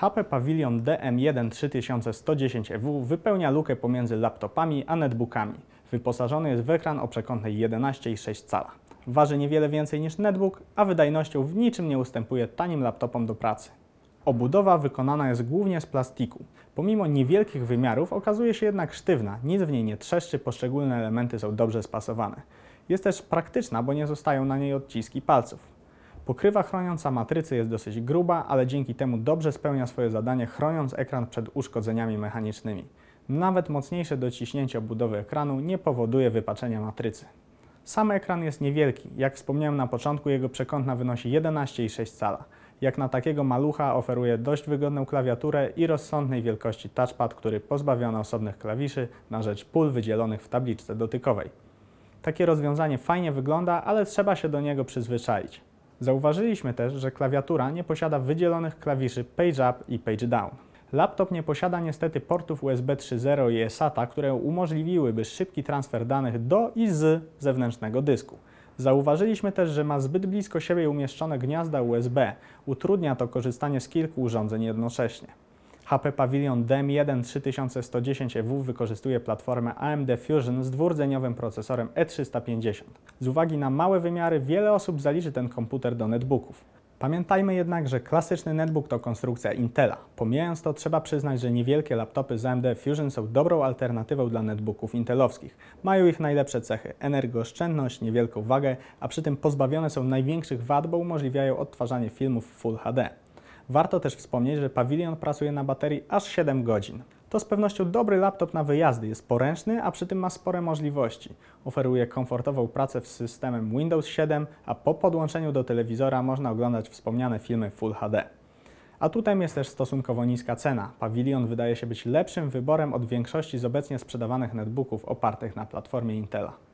HP Pavilion DM1 3110EW wypełnia lukę pomiędzy laptopami a netbookami. Wyposażony jest w ekran o przekątnej 11,6 cala. Waży niewiele więcej niż netbook, a wydajnością w niczym nie ustępuje tanim laptopom do pracy. Obudowa wykonana jest głównie z plastiku. Pomimo niewielkich wymiarów okazuje się jednak sztywna, nic w niej nie trzeszczy, poszczególne elementy są dobrze spasowane. Jest też praktyczna, bo nie zostają na niej odciski palców. Pokrywa chroniąca matrycy jest dosyć gruba, ale dzięki temu dobrze spełnia swoje zadanie chroniąc ekran przed uszkodzeniami mechanicznymi. Nawet mocniejsze dociśnięcie obudowy ekranu nie powoduje wypaczenia matrycy. Sam ekran jest niewielki. Jak wspomniałem na początku, jego przekątna wynosi 11,6 cala. Jak na takiego malucha oferuje dość wygodną klawiaturę i rozsądnej wielkości touchpad, który pozbawiony osobnych klawiszy na rzecz pól wydzielonych w tabliczce dotykowej. Takie rozwiązanie fajnie wygląda, ale trzeba się do niego przyzwyczaić. Zauważyliśmy też, że klawiatura nie posiada wydzielonych klawiszy Page Up i Page Down. Laptop nie posiada niestety portów USB 3.0 i eSATA, które umożliwiłyby szybki transfer danych do i z zewnętrznego dysku. Zauważyliśmy też, że ma zbyt blisko siebie umieszczone gniazda USB. Utrudnia to korzystanie z kilku urządzeń jednocześnie. HP Pavilion DM1 3110 EW wykorzystuje platformę AMD Fusion z dwurdzeniowym procesorem E350. Z uwagi na małe wymiary wiele osób zaliczy ten komputer do netbooków. Pamiętajmy jednak, że klasyczny netbook to konstrukcja Intela. Pomijając to, trzeba przyznać, że niewielkie laptopy z AMD Fusion są dobrą alternatywą dla netbooków intelowskich. Mają ich najlepsze cechy: energooszczędność, niewielką wagę, a przy tym pozbawione są największych wad, bo umożliwiają odtwarzanie filmów w Full HD. Warto też wspomnieć, że pawilion pracuje na baterii aż 7 godzin. To z pewnością dobry laptop na wyjazdy, jest poręczny, a przy tym ma spore możliwości. Oferuje komfortową pracę z systemem Windows 7, a po podłączeniu do telewizora można oglądać wspomniane filmy Full HD. A tutaj jest też stosunkowo niska cena. Pawilion wydaje się być lepszym wyborem od większości z obecnie sprzedawanych netbooków opartych na platformie Intela.